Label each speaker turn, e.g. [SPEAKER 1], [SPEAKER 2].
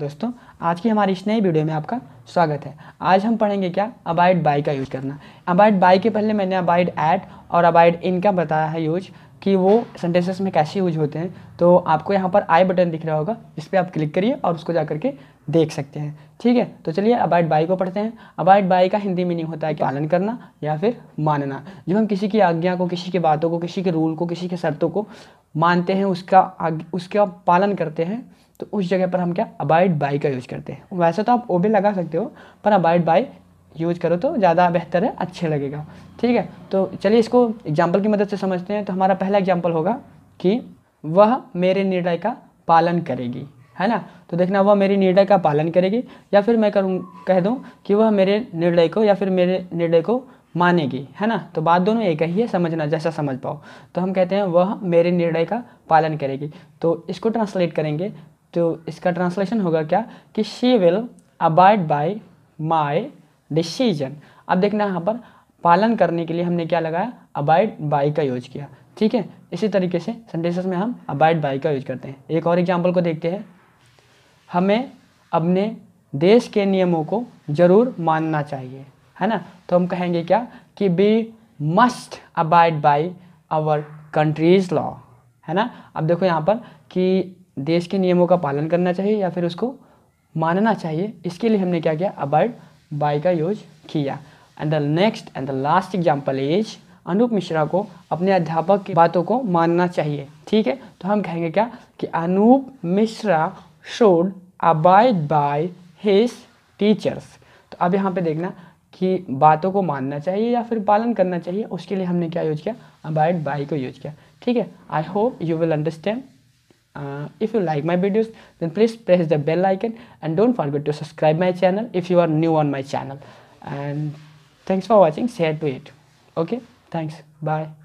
[SPEAKER 1] दोस्तों आज की हमारी इस नई वीडियो में आपका स्वागत है आज हम पढ़ेंगे क्या अबाइड बाई का यूज करना अबाइड बाई के पहले मैंने अबाइड एट और अबाइड इन का बताया है यूज कि वो सेंटेंसेस में कैसे यूज होते हैं तो आपको यहाँ पर आई बटन दिख रहा होगा इस पर आप क्लिक करिए और उसको जा करके देख सकते हैं ठीक है तो चलिए अबाइड बाई को पढ़ते हैं अबाइड बाई का हिंदी मीनिंग होता है कि पालन करना या फिर मानना जब हम किसी की आज्ञा को किसी की बातों को किसी के रूल को किसी के शर्तों को मानते हैं उसका उसका पालन करते हैं तो उस जगह पर हम क्या अबाइड बाई का यूज करते हैं वैसे तो आप ओबे लगा सकते सकते हो पर अबाइड बाय यूज करो तो ज़्यादा बेहतर है अच्छे लगेगा ठीक है तो चलिए इसको एग्जाम्पल की मदद से समझते हैं तो हमारा पहला एग्जाम्पल होगा कि वह मेरे निर्णय का पालन करेगी है ना तो देखना वह मेरे निर्णय का पालन करेगी या फिर मैं करूँ कह दूँ कि वह मेरे निर्णय को या फिर मेरे निर्णय को मानेगी है ना तो बात दोनों एक ही है समझना जैसा समझ पाओ तो हम कहते हैं वह मेरे निर्णय का पालन करेगी तो इसको ट्रांसलेट करेंगे तो इसका ट्रांसलेशन होगा क्या कि she will abide by my decision अब देखना यहाँ पर पालन करने के लिए हमने क्या लगाया अबाइड बाई का यूज किया ठीक है इसी तरीके से सेंटेंसेस में हम अबाइड बाई का यूज करते हैं एक और एग्जाम्पल को देखते हैं हमें अपने देश के नियमों को जरूर मानना चाहिए है ना तो हम कहेंगे क्या कि we must abide by our country's law है ना अब देखो यहाँ पर कि देश के नियमों का पालन करना चाहिए या फिर उसको मानना चाहिए इसके लिए हमने क्या किया अबाइड बाय का यूज किया and the next and the last example is Anoop Mishra को अपने अध्यापक की बातों को मानना चाहिए ठीक है तो हम कहेंगे क्या कि Anoop Mishra should abide by his teachers तो अब यहाँ पे देखना कि बातों को मानना चाहिए या फिर पालन करना चाहिए उसके लिए हमने क्या यूज किया अबाइड बाई को यूज किया ठीक है I hope you will understand uh, if you like my videos then please press the bell icon and don't forget to subscribe my channel if you are new on my channel and thanks for watching share to it okay thanks bye